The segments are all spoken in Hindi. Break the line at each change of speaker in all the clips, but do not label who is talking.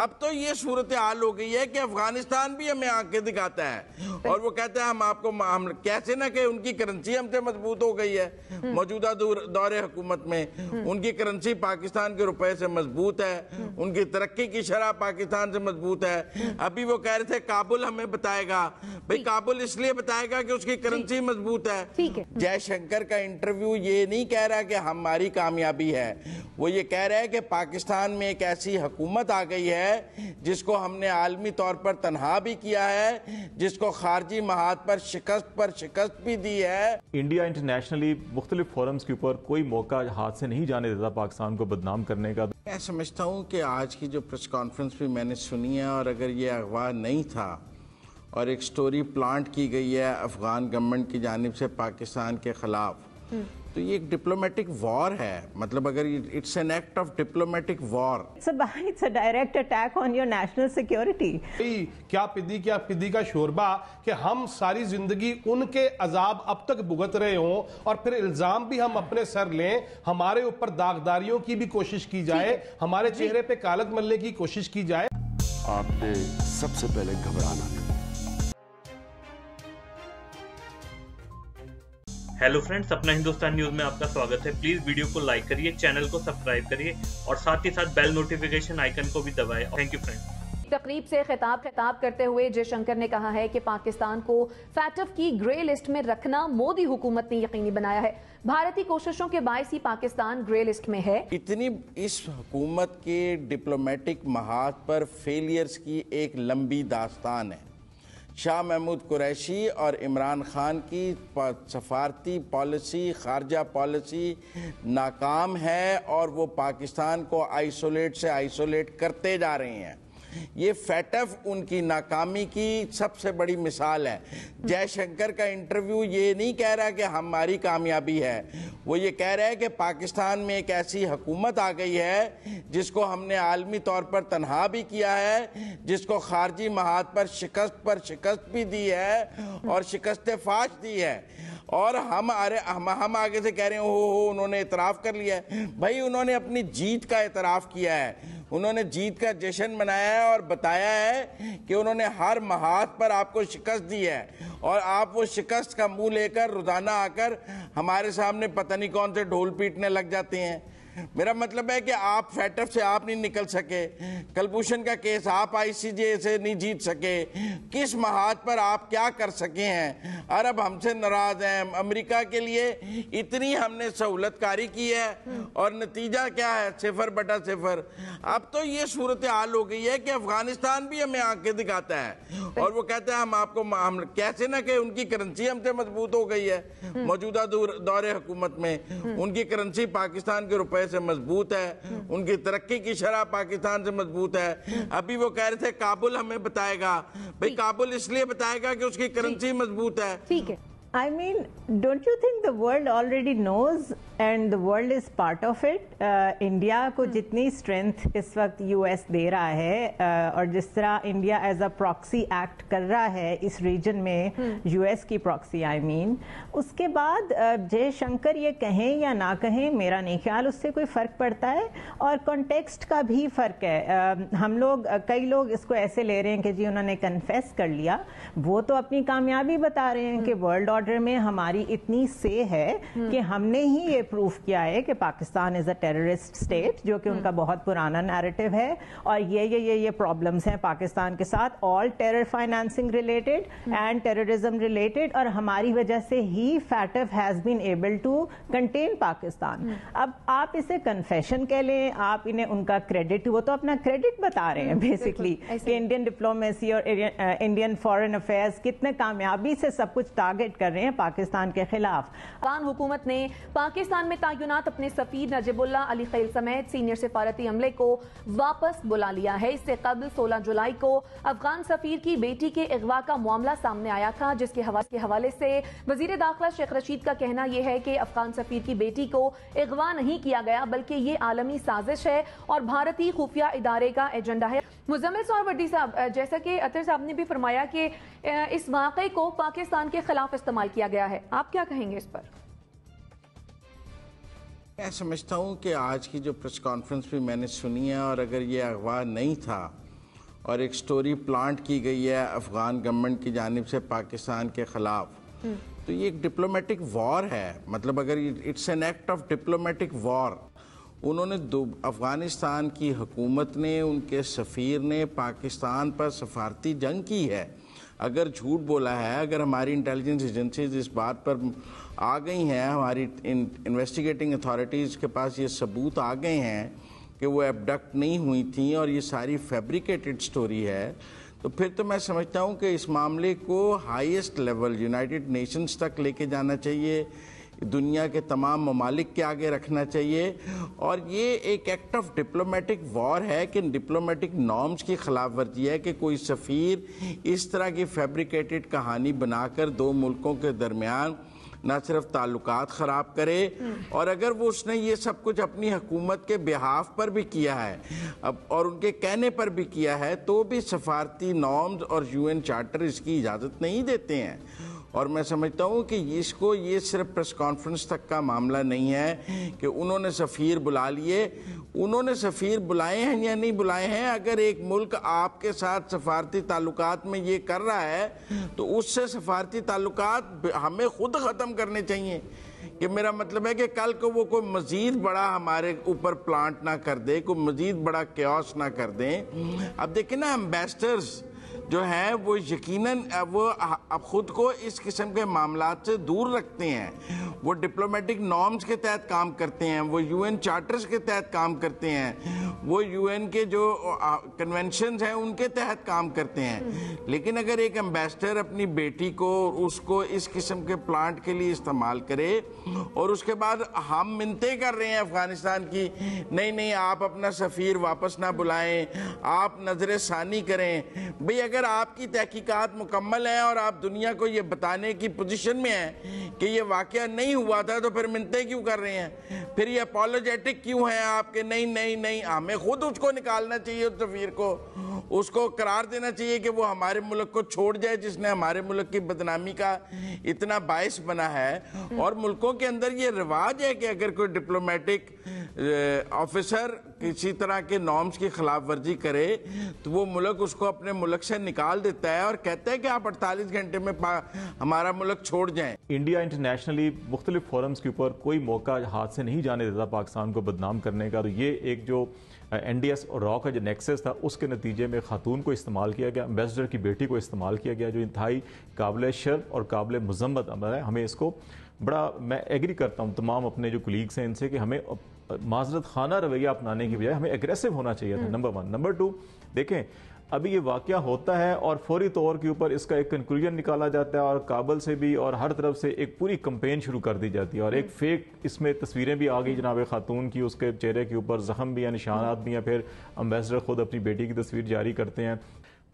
अब तो ये सूरत हाल हो गई है कि अफगानिस्तान भी हमें आके दिखाता है और वो कहते हैं हम आपको हम कैसे ना कि उनकी करेंसी हमसे मजबूत हो गई है मौजूदा दौरे हुकूमत में उनकी करेंसी पाकिस्तान के रुपए से मजबूत है उनकी तरक्की की शराह पाकिस्तान से मजबूत है अभी वो कह रहे थे काबुल हमें बताएगा भाई काबुल इसलिए बताएगा कि उसकी करेंसी मजबूत है जयशंकर का इंटरव्यू ये नहीं कह रहा कि हमारी कामयाबी है वो ये कह रहे है कि पाकिस्तान में एक ऐसी हुकूमत आ गई है है जिसको हमने आलमी तौर पर तनहा भी किया है जिसको खारजी महाद पर शिकस्त पर शिकस्त भी दी है
इंडिया इंटरनेशनली मुख्तलिफ फोरम्स के ऊपर कोई मौका हाथ से नहीं जाने देता पाकिस्तान को बदनाम करने का
मैं समझता हूँ कि आज की जो प्रेस कॉन्फ्रेंस भी मैंने सुनी है और अगर ये अगवा नहीं था और एक स्टोरी प्लांट की गई है अफगान गवर्नमेंट की जानब से पाकिस्तान के ख़िलाफ़ तो ये एक डिप्लोमेटिक वॉर है मतलब अगर it's an act of diplomatic war
it's a direct attack on your national security
क्या पिदी क्या पिदी का शोरबा कि हम सारी जिंदगी उनके अजाब अब तक भुगत रहे हों और फिर इल्जाम भी हम अपने सर लें हमारे ऊपर दागदारियों की भी कोशिश की जाए हमारे चेहरे पे कालत मलने की कोशिश की जाए
आपने सबसे पहले घबराना
हेलो फ्रेंड्स अपना हिंदुस्तान न्यूज में आपका स्वागत है प्लीज वीडियो को लाइक करिए चैनल को सब्सक्राइब करिए और साथ ही साथ बेल नोटिफिकेशन आइकन को भी दबाए थैंक यू फ्रेंड्स तकरीब से खिताब खिताब करते हुए जयशंकर ने कहा है कि पाकिस्तान को फैटफ की ग्रे लिस्ट में रखना मोदी हुकूमत ने यकीनी बनाया है भारतीय कोशिशों के बायस ही पाकिस्तान ग्रे लिस्ट में है
इतनी इस हुकूमत के डिप्लोमेटिक महाज पर फेलियर्स की एक लंबी दास्तान है शाह महमूद कुरैशी और इमरान खान की सफारती पॉलिसी खारजा पॉलिसी नाकाम है और वो पाकिस्तान को आइसोलेट से आइसोलेट करते जा रहे हैं ये फैटफ उनकी नाकामी की सबसे बड़ी मिसाल है जयशंकर का इंटरव्यू ये नहीं कह रहा कि हमारी कामयाबी है वो ये कह रहा है कि पाकिस्तान में एक ऐसी हकूमत आ गई है जिसको हमने आलमी तौर पर तनहा भी किया है जिसको खारजी महाद पर शिकस्त पर शिकस्त भी दी है और शिकस्त फाश दी है और हम अरे हम हम आगे से कह रहे हैं हो हो उन्होंने इतराफ़ कर लिया है भाई उन्होंने अपनी जीत का इतराफ़ किया है उन्होंने जीत का जश्न मनाया है और बताया है कि उन्होंने हर महात पर आपको शिकस्त दी है और आप वो शिकस्त का मुंह लेकर रोज़ाना आकर हमारे सामने पता नहीं कौन से ढोल पीटने लग जाते हैं मेरा मतलब है कि आप फैटअप से आप नहीं निकल सके कलभूषण का केस आप आईसीजे से नहीं जीत सके किस महाज पर आप क्या कर सके हैं अरब हमसे नाराज हैं अमेरिका के लिए इतनी हमने सहूलत कारी की है और नतीजा क्या है सिफर बटा सिफर अब तो ये सूरत हाल हो गई है कि अफगानिस्तान भी हमें आके दिखाता है और वो कहते हैं हम आपको हम कैसे ना कहे उनकी करेंसी हमसे मजबूत हो गई है मौजूदा दौरे हुकूमत में उनकी करेंसी पाकिस्तान के रुपए रुपए से मजबूत है उनकी तरक्की की शराब पाकिस्तान से मजबूत है अभी वो कह रहे थे काबुल हमें बताएगा भाई काबुल इसलिए बताएगा कि उसकी करेंसी मजबूत है
ठीक है I mean, don't you think the world already knows and the world is part of it? India uh, को hmm. जितनी स्ट्रेंथ इस वक्त यूएस दे रहा है uh, और जिस तरह India as a proxy act कर रहा है इस रीजन में यूएस hmm. की proxy I I mean mean. उसके बाद uh, जयशंकर ये कहें या ना कहें मेरा नहीं ख्याल उससे कोई फ़र्क पड़ता है और कॉन्टेक्स्ट का भी फ़र्क है uh, हम लोग uh, कई लोग इसको ऐसे ले रहे हैं कि जी उन्होंने कन्फेस कर लिया वो तो अपनी कामयाबी बता रहे हैं कि वर्ल्ड hmm. ऑर्डर में हमारी इतनी से है हम्म। कि हमने ही ये प्रूफ किया है कि Pakistan is a terrorist state जो कि हम्म। उनका बहुत पुराना नैरेटिव है और ये ये ये ये प्रॉब्लम्स हैं पाकिस्तान के साथ all terror financing related and terrorism related और हमारी वजह से ही FATF has been able to contain Pakistan अब आप इसे कन्फेशन कह लें आप इन्हें उनका क्रेडिट वो तो अपना क्रेडिट बता रहे हैं हम्म, बेसिकली कि इंडियन डिप्लोमेसी और इंडियन फॉरन अफेयर्स कितने कामयाबी से
सब कुछ टारगेट कर रहे हैं पाकिस्तान के खिलाफ अफगान हुकूमत ने पाकिस्तान में तैनात अपने सफीर नजीबुल्ला अली खैल समेत सीनियर सिफारती अमले को वापस बुला लिया है इससे कबल सोलह जुलाई को अफगान सफीर की बेटी के अगवा का मामला सामने आया था जिसके हवा, के हवाले से वजीर दाखिला शेख रशीद का कहना यह है कि अफगान सफीर की बेटी को अगवा नहीं किया गया बल्कि ये आलमी साजिश है और भारतीय खुफिया इदारे का एजेंडा है मुजम्मिल सौरवर्दी साहब जैसा कि अतर साहब ने भी फरमाया कि इस वाक़े को पाकिस्तान के खिलाफ इस्तेमाल किया गया है आप क्या कहेंगे इस पर
मैं समझता हूँ कि आज की जो प्रेस कॉन्फ्रेंस भी मैंने सुनी है और अगर ये अगवा नहीं था और एक स्टोरी प्लांट की गई है अफगान गवर्नमेंट की जानब से पाकिस्तान के ख़िलाफ़ हम्म। तो ये एक डिप्लोमेटिक वॉर है मतलब अगर it's an act of diplomatic war उन्होंने अफ़गानिस्तान की हकूमत ने उनके सफ़ीर ने पाकिस्तान पर सफारती जंग की है अगर झूठ बोला है अगर हमारी इंटेलिजेंस एजेंसीज इस बात पर आ गई हैं हमारी इन्वेस्टिगेटिंग अथॉरिटीज़ के पास ये सबूत आ गए हैं कि वो एबडक्ट नहीं हुई थी और ये सारी फैब्रिकेटेड स्टोरी है तो फिर तो मैं समझता हूँ कि इस मामले को हाईएस्ट लेवल यूनाइटेड नेशंस तक लेके जाना चाहिए दुनिया के तमाम ममालिक के आगे रखना चाहिए और ये एक एक्ट ऑफ डिप्लोमेटिक वॉर है कि डिप्लोमेटिक नॉर्म्स की खिलाफ वर्जी है कि कोई सफ़ीर इस तरह की फेब्रिकेटेड कहानी बनाकर दो मुल्कों के दरमियान ना सिर्फ ताल्लुक ख़राब करे और अगर वो उसने ये सब कुछ अपनी हकूमत के बिहाफ पर भी किया है अब और उनके कहने पर भी किया है तो भी सफारती नॉर्म्स और यूएन चार्टर इसकी इजाज़त नहीं देते हैं और मैं समझता हूँ कि इसको ये सिर्फ प्रेस कॉन्फ्रेंस तक का मामला नहीं है कि उन्होंने सफ़ीर बुला लिए उन्होंने सफ़ीर बुलाए हैं या नहीं बुलाए हैं अगर एक मुल्क आपके साथ सफारती ताल्लुक में ये कर रहा है तो उससे सफारती ताल्लुक हमें खुद ख़त्म करने चाहिए कि मेरा मतलब है कि कल को वो कोई मज़ीद बड़ा हमारे ऊपर प्लांट ना कर दे कोई मज़ीद बड़ा क्योस ना कर दें अब देखिए ना एम्बेसडर्स जो हैं वो यकीनन वो अब ख़ुद को इस किस्म के मामला से दूर रखते हैं वो डिप्लोमेटिक नॉर्म्स के तहत काम करते हैं वो यूएन चार्टर्स के तहत काम करते हैं वो यूएन के जो कन्वेंशन हैं उनके तहत काम करते हैं लेकिन अगर एक एम्बेसडर अपनी बेटी को उसको इस किस्म के प्लांट के लिए इस्तेमाल करे और उसके बाद हम मिनते कर रहे हैं अफगानिस्तान की नहीं नहीं आप अपना सफ़ीर वापस ना बुलाएं आप नज़र षानी करें भैया अगर आपकी तहकीकात मुकम्मल है और आप दुनिया को ये बताने की पोजीशन में हैं कि ये वाक़ नहीं हुआ था तो फिर मिनते क्यों कर रहे हैं फिर ये अपोलोजेटिक क्यों हैं आपके नहीं नहीं नहीं हमें खुद उसको निकालना चाहिए उस तस्वीर को उसको करार देना चाहिए कि वो हमारे मुल्क को छोड़ जाए जिसने हमारे मुल्क की बदनामी का इतना बायस बना है और मुल्कों के अंदर ये रिवाज है कि अगर कोई डिप्लोमेटिक ऑफिसर किसी तरह के नॉर्म्स की खिलाफ वर्जी करे तो वो मुल्क उसको अपने मुल्क से निकाल देता है और कहते हैं कि आप 48 घंटे में हमारा मुल्क छोड़ जाएं इंडिया इंटरनेशनली मुख्तलिफ फोरम्स के ऊपर कोई मौका हाथ से नहीं जाने देता
पाकिस्तान को बदनाम करने का तो ये एक जो एन डी एस और रॉ का जो नेक्सेस था उसके नतीजे में खातून को इस्तेमाल किया गया एम्बेसडर की बेटी को इस्तेमाल किया गया जो इंतहाई काबिल शर्म और काबिल मजम्मत अमर है हमें इसको बड़ा मैं एग्री करता हूँ तमाम अपने जो कुलीग्स हैं इनसे कि हमें माजरत खाना रवैया अपनाने की बजाय हमें एग्रेसिव होना चाहिए था नंबर वन नंबर टू देखें अभी ये वाक्य होता है और फौरी तौर के ऊपर इसका एक कंक्लूजन निकाला जाता है और काबल से भी और हर तरफ से एक पूरी कंपेन शुरू कर दी जाती है और एक फेक हम्म। इसमें तस्वीरें भी आ गई जनाब खातून की उसके चेहरे के ऊपर जख्म भी या निशानात भी या फिर अम्बेसडर ख़ुद अपनी बेटी की तस्वीर जारी करते हैं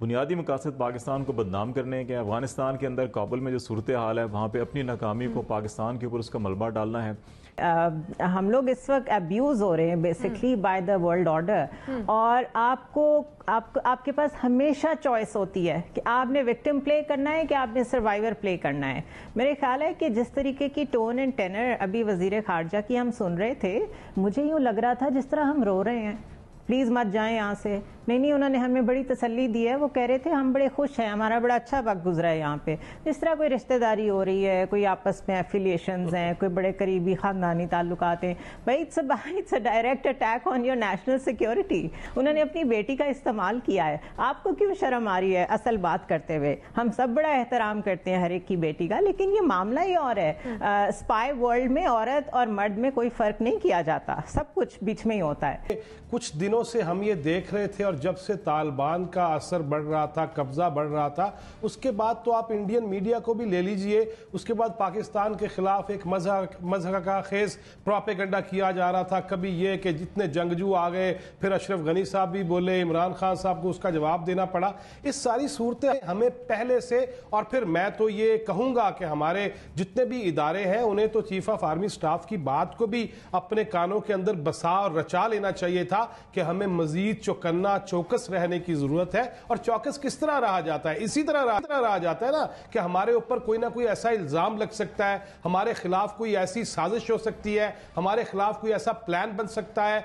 बुनियादी मकासद पाकिस्तान को बदनाम करने के अफगानिस्तान के अंदर काबुल में जो सूरत हाल है वहाँ पर अपनी नाकामी को हम्म। पाकिस्तान के ऊपर उसका मलबा डालना है आ, हम लोग इस
वक्त अब्यूज़ हो रहे हैं basically by the world order और आपको आप आपके पास हमेशा चॉइस होती है कि आपने विक्टिम प्ले करना है कि आपने सर्वाइवर प्ले करना है मेरे ख्याल है कि जिस तरीके की टोन एंड टेनर अभी वजीर खारजा की हम सुन रहे थे मुझे यूँ लग रहा था जिस तरह हम रो रहे हैं प्लीज़ मत जाएं यहाँ से नहीं नहीं उन्होंने हमें बड़ी तसल्ली दी है वो कह रहे थे हम बड़े खुश हैं हमारा बड़ा अच्छा वक्त गुजरा है यहाँ पे इस तरह कोई रिश्तेदारी हो रही है कोई आपस में एफिलिएशन हैं कोई बड़े करीबी ख़ानदानी ताल्लुक हैं भाई it's it's a direct attack on your national security उन्होंने अपनी बेटी का इस्तेमाल किया है आपको क्यों शर्म आ रही है असल बात करते हुए हम सब बड़ा एहतराम करते हैं हर एक की बेटी का लेकिन ये मामला ही और है स्पाई हम्म। वर्ल्ड में औरत और मर्द में कोई फ़र्क नहीं किया
जाता सब कुछ बीच में ही होता है कुछ दिनों दिनों से हम ये देख रहे थे और जब से तालिबान का असर बढ़ रहा था कब्जा बढ़ रहा था उसके बाद तो आप इंडियन मीडिया को भी ले लीजिए उसके बाद पाकिस्तान के खिलाफ एक मजह का खेज प्रॉपेगंडा किया जा रहा था कभी ये कि जितने जंगजू आ गए फिर अशरफ गनी साहब भी बोले इमरान खान साहब को उसका जवाब देना पड़ा इस सारी सूरत हमें पहले से और फिर मैं तो ये कहूँगा कि हमारे जितने भी इदारे हैं उन्हें तो चीफ ऑफ आर्मी स्टाफ की बात को भी अपने कानों के अंदर बसा और रचा लेना चाहिए था कि हमें मजीद चौकन्ना चौकस रहने की जरूरत है और चौकस किस तरह रहा जाता है इसी तरह रहा, तरह रहा जाता है ना कि हमारे ऊपर कोई ना कोई ऐसा इल्जाम लग सकता है हमारे खिलाफ कोई ऐसी साजिश हो सकती है हमारे खिलाफ कोई ऐसा प्लान बन सकता है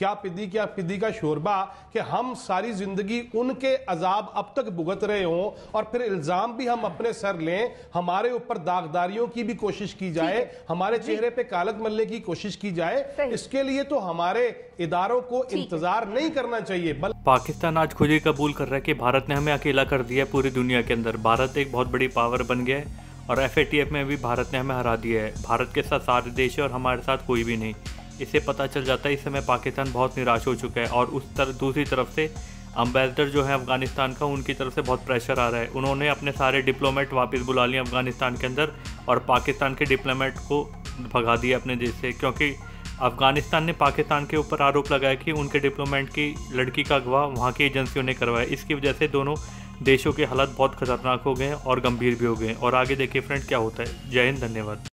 क्या पिदी क्या पिदी का शोरबा कि हम सारी जिंदगी उनके अजाब अब तक भुगत रहे हों और फिर इल्जाम भी हम अपने सर लें हमारे ऊपर दागदारियों की भी कोशिश की जाए हमारे चेहरे पर कालक मलने की कोशिश की जाए इसके लिए तो हमारे इदारों को इन इंतजार नहीं करना चाहिए बल
पाकिस्तान आज खुद ही कबूल कर रहा है कि भारत ने हमें अकेला कर दिया है पूरी दुनिया के अंदर भारत एक बहुत बड़ी पावर बन गया है और एफ में भी भारत ने हमें हरा दिया है भारत के साथ सारे देश है और हमारे साथ कोई भी नहीं इसे पता चल जाता है इस समय पाकिस्तान बहुत निराश हो चुका है और उस तरफ दूसरी तरफ से अम्बेसडर जो है अफगानिस्तान का उनकी तरफ से बहुत प्रेशर आ रहा है उन्होंने अपने सारे डिप्लोमेट वापस बुला लिए अफगानिस्तान के अंदर और पाकिस्तान के डिप्लोमेट को भगा दिया अपने देश से क्योंकि अफगानिस्तान ने पाकिस्तान के ऊपर आरोप लगाया कि उनके डिप्लोमेट की लड़की का अगवा वहाँ की एजेंसियों ने करवाया इसकी वजह से दोनों देशों के हालात बहुत खतरनाक हो गए और गंभीर भी हो गए और आगे देखिए फ्रेंड क्या होता है जय हिंद धन्यवाद